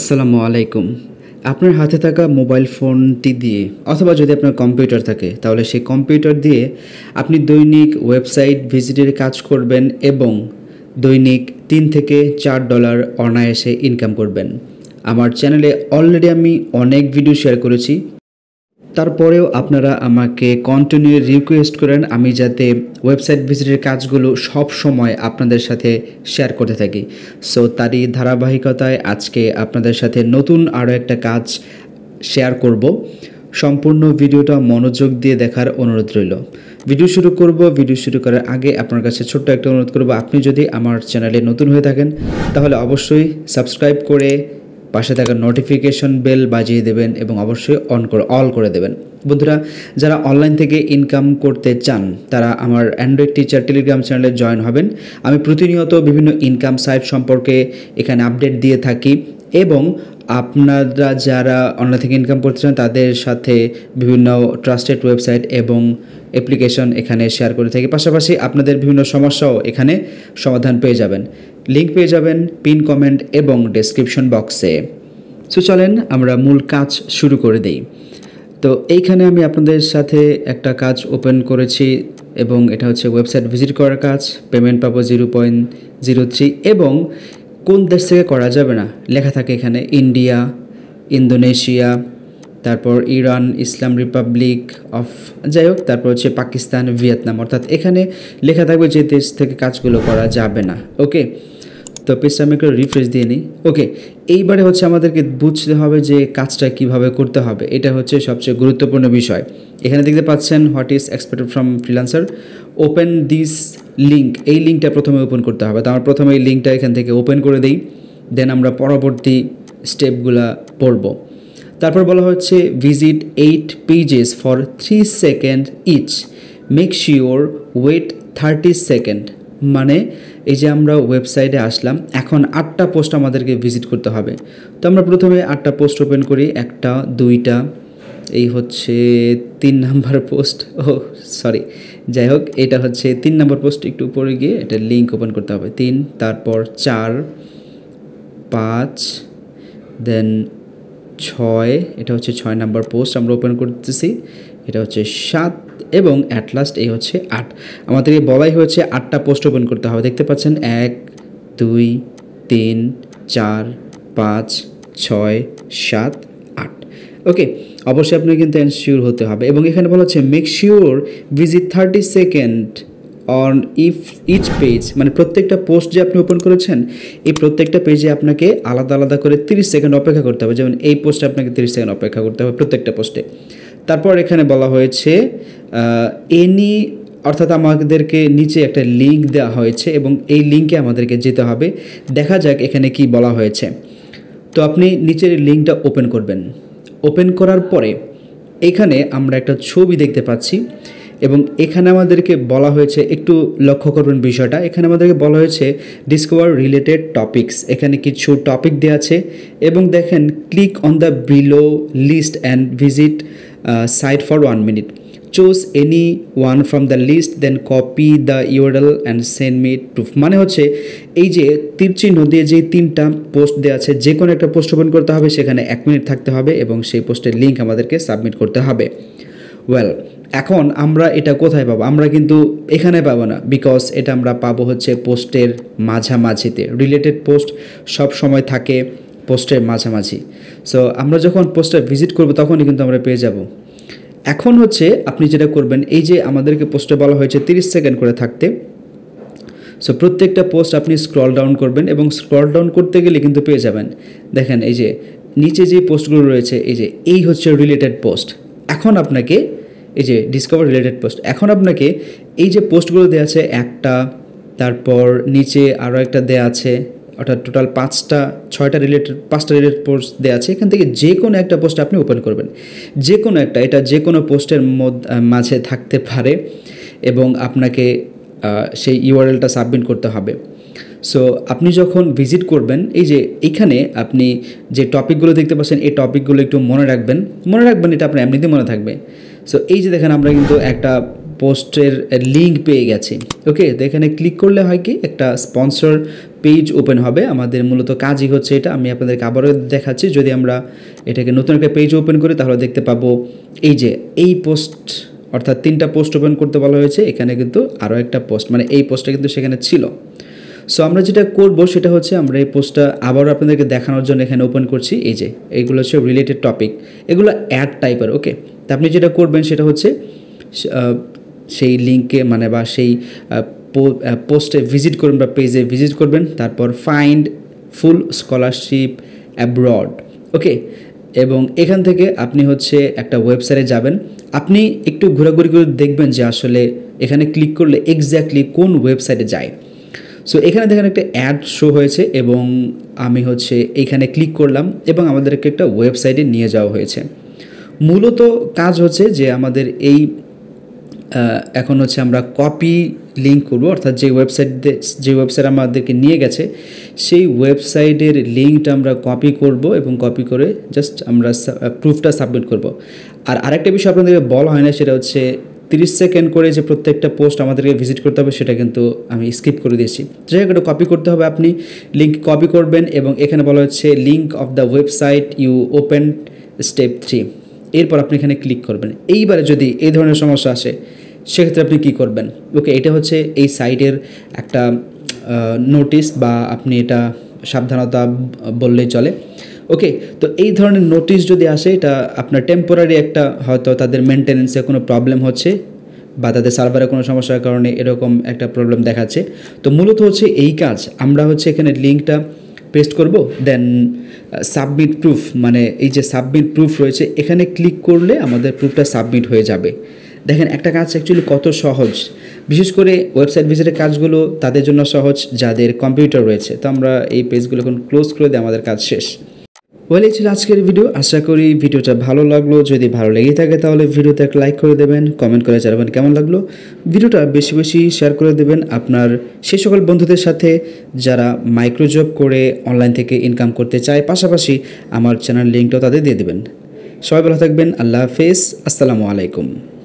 আসসালামু আলাইকুম আপনার হাতে থাকা মোবাইল ফোনটি দিয়ে অথবা যদি আপনার কম্পিউটার থাকে তাহলে সেই কম্পিউটার দিয়ে আপনি দৈনিক ওয়েবসাইট ভিজিটের কাজ করবেন এবং দৈনিক তিন থেকে চার ডলার অনায়াসে ইনকাম করবেন আমার চ্যানেলে অলরেডি আমি অনেক ভিডিও শেয়ার করেছি তারপরেও আপনারা আমাকে কন্টিনিউ রিকোয়েস্ট করেন আমি যাতে ওয়েবসাইট ভিজিটের কাজগুলো সব সময় আপনাদের সাথে শেয়ার করতে থাকি সো তারই ধারাবাহিকতায় আজকে আপনাদের সাথে নতুন আরও একটা কাজ শেয়ার করব সম্পূর্ণ ভিডিওটা মনোযোগ দিয়ে দেখার অনুরোধ রইল ভিডিও শুরু করব ভিডিও শুরু করার আগে আপনার কাছে ছোট্ট একটা অনুরোধ করব আপনি যদি আমার চ্যানেলে নতুন হয়ে থাকেন তাহলে অবশ্যই সাবস্ক্রাইব করে পাশে থাকা নোটিফিকেশন বেল বাজিয়ে দেবেন এবং অবশ্যই অন করে অল করে দেবেন বন্ধুরা যারা অনলাইন থেকে ইনকাম করতে চান তারা আমার অ্যান্ড্রয়েড টিচার টেলিগ্রাম চ্যানেলে জয়েন হবেন আমি প্রতিনিয়ত বিভিন্ন ইনকাম সাইট সম্পর্কে এখানে আপডেট দিয়ে থাকি এবং আপনারা যারা অনলাইন থেকে ইনকাম করতে চান তাদের সাথে বিভিন্ন ট্রাস্টেড ওয়েবসাইট এবং অ্যাপ্লিকেশন এখানে শেয়ার করে থাকি পাশাপাশি আপনাদের বিভিন্ন সমস্যাও এখানে সমাধান পেয়ে যাবেন লিঙ্ক পেয়ে যাবেন পিন কমেন্ট এবং ডেসক্রিপশন বক্সে সো চলেন আমরা মূল কাজ শুরু করে দিই তো এইখানে আমি আপনাদের সাথে একটা কাজ ওপেন করেছি এবং এটা হচ্ছে ওয়েবসাইট ভিজিট করার কাজ পেমেন্ট পাবো জিরো পয়েন্ট জিরো থ্রি এবং কোন দেশ থেকে করা যাবে না লেখা থাকে এখানে ইন্ডিয়া ইন্দোনেশিয়া তারপর ইরান ইসলাম রিপাবলিক অফ যাই হোক তারপর হচ্ছে পাকিস্তান ভিয়েতনাম অর্থাৎ এখানে লেখা থাকবে যে দেশ থেকে কাজগুলো করা যাবে না ওকে তো পেজটা আমি একটু রিফ্রেশ দিয়ে নিই ওকে এইবারে হচ্ছে আমাদেরকে বুঝতে হবে যে কাজটা কিভাবে করতে হবে এটা হচ্ছে সবচেয়ে গুরুত্বপূর্ণ বিষয় এখানে দেখতে পাচ্ছেন what is expected from freelancer open this link এই লিঙ্কটা প্রথমে ওপেন করতে হবে তো আমরা প্রথমে এই লিঙ্কটা এখান থেকে ওপেন করে দিই দেন আমরা পরবর্তী স্টেপগুলা পড়বো তারপর বলা হচ্ছে visit eight pages for three second each make sure wait thirty second মানে এই যে আমরা ওয়েবসাইটে আসলাম এখন আটটা পোস্ট আমাদেরকে ভিজিট করতে হবে তো আমরা প্রথমে আটটা পোস্ট ওপেন করি একটা দুইটা এই হচ্ছে তিন নাম্বার পোস্ট ও সরি যাই হোক এটা হচ্ছে তিন নাম্বার পোস্ট একটু উপরে গিয়ে এটা লিঙ্ক ওপেন করতে হবে তিন তারপর চার পাঁচ দেন ছয় এটা হচ্ছে ছয় নাম্বার পোস্ট আমরা ওপেন করতেছি এটা হচ্ছে সাত এবং অ্যাট লাস্ট এই হচ্ছে আট আমাদেরকে বলাই হয়েছে আটটা পোস্ট ওপেন করতে হবে দেখতে পাচ্ছেন এক দুই তিন চার পাঁচ ছয় সাত আট ওকে অবশ্যই আপনাকে কিন্তু এনশিওর হতে হবে এবং এখানে বলা হচ্ছে make sure visit thirty second on if each page মানে প্রত্যেকটা পোস্ট যে আপনি ওপেন করেছেন এই প্রত্যেকটা পেজে আপনাকে আলাদা আলাদা করে 30 সেকেন্ড অপেক্ষা করতে হবে যেমন এই পোস্টে আপনাকে 30 সেকেন্ড অপেক্ষা করতে হবে প্রত্যেকটা পোস্টে তারপর এখানে বলা হয়েছে এনি অর্থাৎ আমাদেরকে নিচে একটা লিঙ্ক দেওয়া হয়েছে এবং এই লিঙ্কে আমাদেরকে যেতে হবে দেখা যাক এখানে কি বলা হয়েছে তো আপনি নিচের লিঙ্কটা ওপেন করবেন ওপেন করার পরে এখানে আমরা একটা ছবি দেখতে পাচ্ছি এবং এখানে আমাদেরকে বলা হয়েছে একটু লক্ষ্য করবেন বিষয়টা এখানে আমাদেরকে বলা হয়েছে ডিসকভার রিলেটেড টপিকস এখানে কিছু টপিক দেওয়া আছে এবং দেখেন click on the below list and visit site for one minute choose any one from the list then copy the URL and send me to মানে হচ্ছে এই যে তীরচিহ্ন দিয়ে যে তিনটা পোস্ট দেওয়া আছে যে কোনো একটা পোস্ট ওপেন করতে হবে সেখানে এক মিনিট থাকতে হবে এবং সেই পোস্টের লিঙ্ক আমাদেরকে সাবমিট করতে হবে ওয়েল এখন আমরা এটা কোথায় পাবো আমরা কিন্তু এখানে পাবো না বিকজ এটা আমরা পাবো হচ্ছে পোস্টের মাঝামাঝিতে রিলেটেড পোস্ট সব সময় থাকে পোস্টের মাঝামাঝি সো আমরা যখন পোস্টে ভিজিট করব তখনই কিন্তু আমরা পেয়ে যাব এখন হচ্ছে আপনি যেটা করবেন এই যে আমাদেরকে পোস্টে বলা হয়েছে 30 সেকেন্ড করে থাকতে সো প্রত্যেকটা পোস্ট আপনি স্ক্রল ডাউন করবেন এবং স্ক্রল ডাউন করতে গেলে কিন্তু পেয়ে যাবেন দেখেন এই যে নিচে যে পোস্টগুলো রয়েছে এই যে এই হচ্ছে রিলেটেড পোস্ট এখন আপনাকে এই যে ডিসকভার রিলেটেড পোস্ট এখন আপনাকে এই যে পোস্টগুলো দেওয়া আছে একটা তারপর নিচে আরও একটা দেয়া আছে অর্থাৎ টোটাল পাঁচটা ছয়টা রিলেটেড পাঁচটা রিলেটেড পোস্ট দেওয়া আছে এখান থেকে যে কোনো একটা পোস্ট আপনি ওপেন করবেন যে কোনো একটা এটা যে কোনো পোস্টের মাঝে থাকতে পারে এবং আপনাকে সেই ইউআরএলটা সাবমিট করতে হবে সো আপনি যখন ভিজিট করবেন এই যে এখানে আপনি যে টপিকগুলো দেখতে পাচ্ছেন এই টপিকগুলো একটু মনে রাখবেন মনে রাখবেন এটা আপনার এমনিতে মনে থাকবে সো এই যে দেখেন আমরা কিন্তু একটা পোস্টের লিঙ্ক পেয়ে গেছি ওকে তো এখানে ক্লিক করলে হয় কি একটা স্পন্সর পেজ ওপেন হবে আমাদের মূলত কাজই হচ্ছে এটা আমি আপনাদেরকে আবারও দেখাচ্ছি যদি আমরা এটাকে নতুন একটা পেজ ওপেন করি তাহলে দেখতে পাবো এই যে এই পোস্ট অর্থাৎ তিনটা পোস্ট ওপেন করতে বলা হয়েছে এখানে কিন্তু আরও একটা পোস্ট মানে এই পোস্টটা কিন্তু সেখানে ছিল সো আমরা যেটা করব সেটা হচ্ছে আমরা এই পোস্টটা আবারও আপনাদেরকে দেখানোর জন্য এখানে ওপেন করছি এই যে এগুলো হচ্ছে রিলেটেড টপিক এগুলো অ্যাড টাইপের ওকে তা আপনি যেটা করবেন সেটা হচ্ছে সেই লিঙ্কে মানে বা সেই পোস্টে ভিজিট করবেন বা পেজে ভিজিট করবেন তারপর find full scholarship abroad okay এবং এখান থেকে আপনি হচ্ছে একটা ওয়েবসাইটে যাবেন আপনি একটু ঘোরাঘুরি করে দেখবেন যে আসলে এখানে ক্লিক করলে এক্স্যাক্টলি কোন ওয়েবসাইটে যায় সো এখানে দেখেন একটা অ্যাড শো হয়েছে এবং আমি হচ্ছে এখানে ক্লিক করলাম এবং আমাদেরকে একটা ওয়েবসাইটে নিয়ে যাওয়া হয়েছে মূলত কাজ হচ্ছে যে আমাদের এই এখন হচ্ছে আমরা কপি লিঙ্ক করব অর্থাৎ যে ওয়েবসাইট যে ওয়েবসাইট আমাদেরকে নিয়ে গেছে সেই ওয়েবসাইটের লিঙ্কটা আমরা কপি করব এবং কপি করে জাস্ট আমরা প্রুফটা সাবমিট করব আর আরেকটা বিষয় আপনাদেরকে বলা হয় না সেটা হচ্ছে তিরিশ সেকেন্ড করে যে প্রত্যেকটা পোস্ট আমাদেরকে ভিজিট করতে হবে সেটা কিন্তু আমি স্কিপ করে দিয়েছি যাই হোক কপি করতে হবে আপনি লিঙ্ক কপি করবেন এবং এখানে বলা হচ্ছে link of the website you open step three এরপর আপনি এখানে ক্লিক করবেন এইবারে যদি এই ধরনের সমস্যা আসে সেক্ষেত্রে আপনি কী করবেন ওকে এটা হচ্ছে এই সাইটের একটা নোটিশ বা আপনি এটা সাবধানতা বললেই চলে ওকে তো এই ধরনের নোটিশ যদি আসে এটা আপনার টেম্পোরারি একটা হয়তো তাদের মেনটেনেন্সে কোনো প্রবলেম হচ্ছে বা তাদের সার্ভারে কোনো সমস্যার কারণে এরকম একটা প্রবলেম দেখাচ্ছে তো মূলত হচ্ছে এই কাজ আমরা হচ্ছে এখানে লিঙ্কটা পেস্ট করব দেন সাবমিট প্রুফ মানে এই যে সাবমিট প্রুফ রয়েছে এখানে ক্লিক করলে আমাদের প্রুফটা সাবমিট হয়ে যাবে দেখেন একটা কাজ অ্যাকচুয়ালি কত সহজ বিশেষ করে ওয়েবসাইট ভিজিটের কাজগুলো তাদের জন্য সহজ যাদের কম্পিউটার রয়েছে তো আমরা এই পেজগুলো এখন ক্লোজ করে দিই আমাদের কাজ শেষ ওয়েল এই ছিল আজকের ভিডিও আশা করি ভিডিওটা ভালো লাগলো যদি ভালো লেগে থাকে তাহলে ভিডিওতে এক লাইক করে দেবেন কমেন্ট করে জানাবেন কেমন লাগলো ভিডিওটা বেশি বেশি শেয়ার করে দেবেন আপনার সে সকল বন্ধুদের সাথে যারা মাইক্রোজব করে অনলাইন থেকে ইনকাম করতে চায় পাশাপাশি আমার চ্যানেল লিঙ্কটাও তাদের দিয়ে দেবেন সবাই ভালো থাকবেন আল্লাহ হাফেজ আসসালামু আলাইকুম